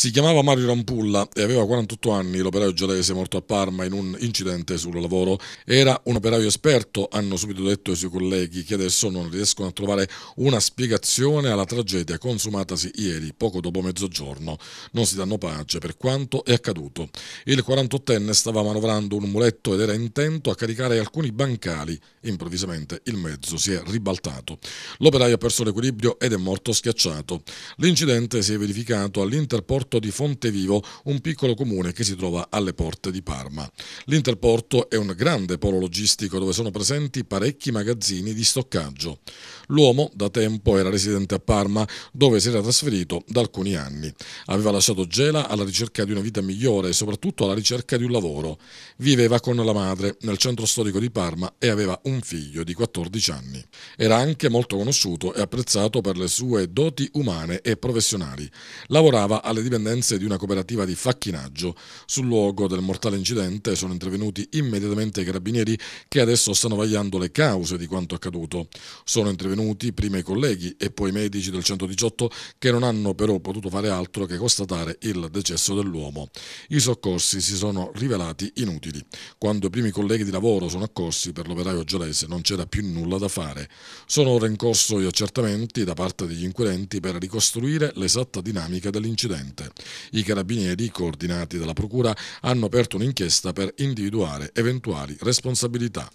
Si chiamava Mario Rampulla e aveva 48 anni, l'operaio geodese morto a Parma in un incidente sul lavoro. Era un operaio esperto, hanno subito detto i suoi colleghi, che adesso non riescono a trovare una spiegazione alla tragedia consumatasi ieri, poco dopo mezzogiorno. Non si danno pace per quanto è accaduto. Il 48enne stava manovrando un muletto ed era intento a caricare alcuni bancali. Improvvisamente il mezzo si è ribaltato. L'operaio ha perso l'equilibrio ed è morto schiacciato. L'incidente si è verificato all'interporto porto di Fontevivo, un piccolo comune che si trova alle porte di Parma. L'interporto è un grande polo logistico dove sono presenti parecchi magazzini di stoccaggio. L'uomo da tempo era residente a Parma, dove si era trasferito da alcuni anni. Aveva lasciato Gela alla ricerca di una vita migliore e soprattutto alla ricerca di un lavoro. Viveva con la madre nel centro storico di Parma e aveva un figlio di 14 anni. Era anche molto conosciuto e apprezzato per le sue doti umane e professionali. Lavorava alle dipendenze di una cooperativa di facchinaggio. Sul luogo del mortale incidente sono intervenuti immediatamente i carabinieri che adesso stanno vagliando le cause di quanto accaduto. Sono intervenuti prima i colleghi e poi i medici del 118 che non hanno però potuto fare altro che constatare il decesso dell'uomo. I soccorsi si sono rivelati inutili. Quando i primi colleghi di lavoro sono accorsi per l'operaio giolese non c'era più nulla da fare. Sono ora in corso gli accertamenti da parte degli inquirenti per ricostruire l'esatta dinamica dell'incidente. Piemonte. I carabinieri, coordinati dalla Procura, hanno aperto un'inchiesta per individuare eventuali responsabilità.